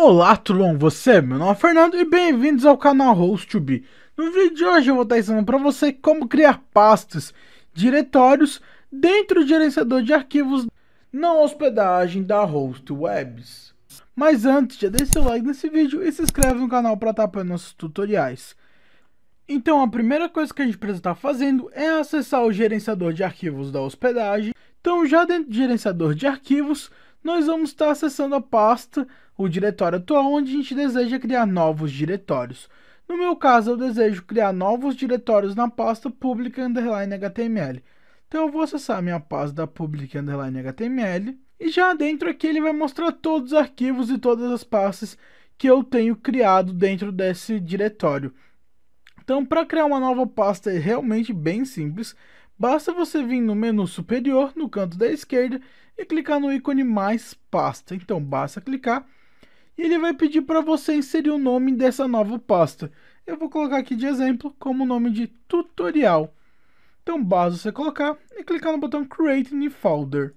Olá, tudo bom? você? Meu nome é Fernando e bem-vindos ao canal host No vídeo de hoje eu vou estar ensinando para você como criar pastas, diretórios dentro do gerenciador de arquivos na hospedagem da Host Webs. Mas antes, já deixe seu like nesse vídeo e se inscreve no canal para estar apoiando nossos tutoriais. Então a primeira coisa que a gente precisa estar fazendo é acessar o gerenciador de arquivos da hospedagem. Então já dentro do gerenciador de arquivos, nós vamos estar acessando a pasta, o diretório atual, onde a gente deseja criar novos diretórios. No meu caso, eu desejo criar novos diretórios na pasta pública underline html. Então eu vou acessar a minha pasta pública underline html e já dentro aqui ele vai mostrar todos os arquivos e todas as pastas que eu tenho criado dentro desse diretório. Então, para criar uma nova pasta é realmente bem simples. Basta você vir no menu superior, no canto da esquerda, e clicar no ícone mais pasta. Então basta clicar e ele vai pedir para você inserir o nome dessa nova pasta. Eu vou colocar aqui de exemplo como nome de tutorial. Então basta você colocar e clicar no botão Create New Folder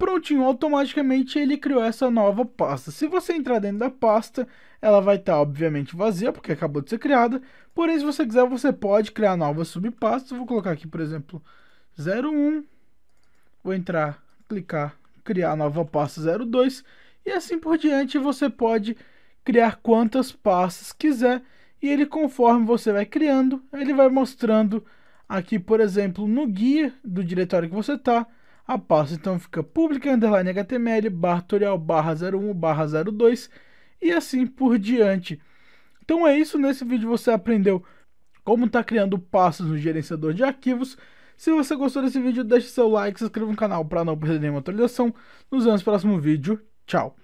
prontinho, automaticamente ele criou essa nova pasta. Se você entrar dentro da pasta, ela vai estar tá, obviamente vazia, porque acabou de ser criada. Porém, se você quiser, você pode criar novas subpastas. Vou colocar aqui, por exemplo, 01. Vou entrar, clicar, criar nova pasta 02. E assim por diante, você pode criar quantas pastas quiser. E ele, conforme você vai criando, ele vai mostrando aqui, por exemplo, no guia do diretório que você está, a pasta então fica pública underline html barra tutorial barra 01 barra 02 e assim por diante. Então é isso, nesse vídeo você aprendeu como está criando pastas no gerenciador de arquivos. Se você gostou desse vídeo, deixe seu like, se inscreva no canal para não perder nenhuma atualização. Nos vemos no próximo vídeo. Tchau!